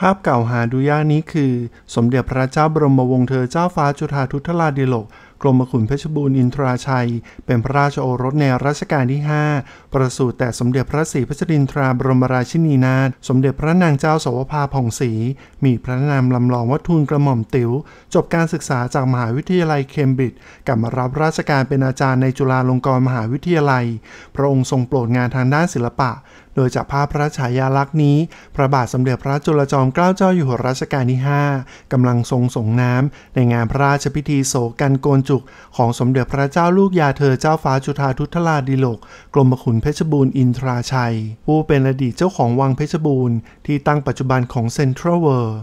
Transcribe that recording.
ภาพเก่าหาดูยากนี้คือ สมเด็จพระเจ้าบรมวงศ์เธอเจ้าฟ้าจุฬาทุธลาดิโลกกรมขุนเพชรบูรณ์อินทราชัย เป็นพระราชโอรสในรัชกาลที่5ประสูติแต่สมเด็จพระศรีพัชรินทราบรมราชินีนาถสมเด็จพระนางเจ้าสวภาผ่องศรีมีพระนามลำลองวัดทูลกระหม่อมติ๋ว จบการศึกษาจากมหาวิทยาลัยเคมบริดจ์กลับมารับราชการเป็นอาจารย์ในจุฬาลงกรณ์มหาวิทยาลัย พระองค์ทรงโปรดงานทางด้านศิลปะโดยจากภาพพระฉายาลักษณ์นี้ พระบาทสมเด็จพระจุลจอมเกล้าเจ้าอยู่หัวรัชกาลที่ 5กำลังทรงส่งน้ำในงานพระราชพิธีโศกันโกนจุกของสมเด็จพระเจ้าลูกยาเธอเจ้าฟ้าจุฑาทุทลาดิโลก กรมขุนเพชรบูรณ์อินทราชัย ผู้เป็นอดีตเจ้าของวังเพชรบูรณ์ที่ตั้งปัจจุบันของเซ็นทรัลเวิร์